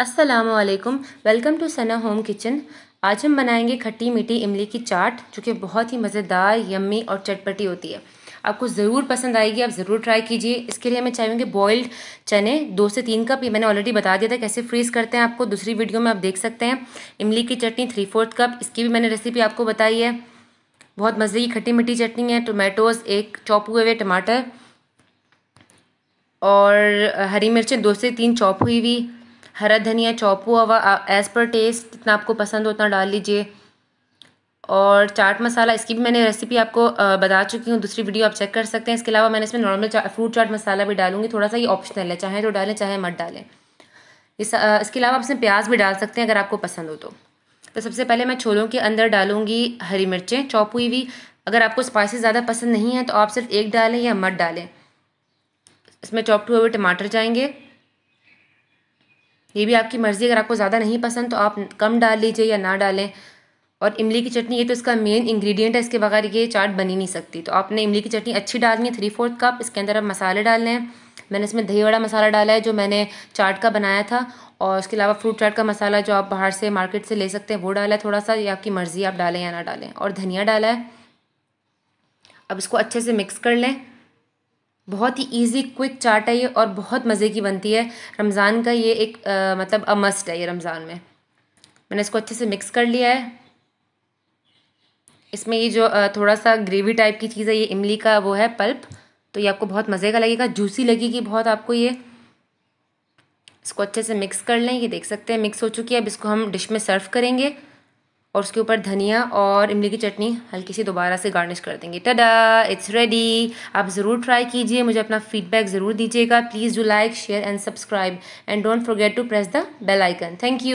असलकम welcome to Sana home kitchen आज हम बनाएंगे खट्टी मीठी इमली की चाट जो कि बहुत ही मज़ेदार यम्मी और चटपटी होती है आपको ज़रूर पसंद आएगी आप ज़रूर ट्राई कीजिए इसके लिए हमें चाहिए बॉयल्ड चने दो से तीन कप ये मैंने ऑलरेडी बता दिया था कैसे फ्रीज़ करते हैं आपको दूसरी वीडियो में आप देख सकते हैं इमली की चटनी थ्री फोर्थ कप इसकी भी मैंने रेसिपी आपको बताई है बहुत मज़े की खट्टी मीठी चटनी है टोमेटोज़ एक चॉप हुए हुए टमाटर और हरी मिर्चें दो से तीन चॉप हुई हुई हरा धनिया चॉप हुआ हुआ एज़ पर टेस्ट जितना आपको पसंद हो उतना डाल लीजिए और चाट मसाला इसकी भी मैंने रेसिपी आपको बता चुकी हूँ दूसरी वीडियो आप चेक कर सकते हैं इसके अलावा मैंने इसमें नॉर्मल चा, फ्रूट चाट मसाला भी डालूंगी थोड़ा सा ये ऑप्शनल है चाहे तो डालें चाहे मत डालें इस इसके अलावा आप इसमें प्याज भी डाल सकते हैं अगर आपको पसंद हो तो तो सबसे पहले मैं छोलों के अंदर डालूंगी हरी मिर्चें चॉप हुई हुई अगर आपको स्पाइसी ज़्यादा पसंद नहीं है तो आप सिर्फ एक डालें या मत डालें इसमें चॉप्ड हुए हुए टमाटर जाएंगे ये भी आपकी मर्ज़ी अगर आपको ज़्यादा नहीं पसंद तो आप कम डाल लीजिए या ना डालें और इमली की चटनी ये तो इसका मेन इंग्रेडिएंट है इसके बगैर ये चाट बनी नहीं सकती तो आपने इमली की चटनी अच्छी डालनी है थ्री फोर्थ कप इसके अंदर आप मसाले डालने हैं मैंने इसमें दही वड़ा मसाला डाला है जो मैंने चाट का बनाया था और उसके अलावा फ्रूट चाट का मसाला जो आप बाहर से मार्केट से ले सकते हैं वो डाला है थोड़ा सा ये आपकी मर्ज़ी आप डालें या ना डालें और धनिया डाला है अब इसको अच्छे से मिक्स कर लें बहुत ही ईजी क्विक चाट है ये और बहुत मज़े की बनती है रमज़ान का ये एक आ, मतलब अ मस्ट है ये रमज़ान में मैंने इसको अच्छे से मिक्स कर लिया है इसमें ये जो थोड़ा सा ग्रेवी टाइप की चीज़ है ये इमली का वो है पल्प तो ये आपको बहुत मज़े का लगेगा जूसी लगेगी बहुत आपको ये इसको अच्छे से मिक्स कर लें ये देख सकते हैं मिक्स हो चुकी है अब इसको हम डिश में सर्व करेंगे और उसके ऊपर धनिया और इमली की चटनी हल्की सी दोबारा से गार्निश कर देंगे टडा इट्स रेडी आप ज़रूर ट्राई कीजिए मुझे अपना फीडबैक ज़रूर दीजिएगा please do like share and subscribe and don't forget to press the bell icon thank you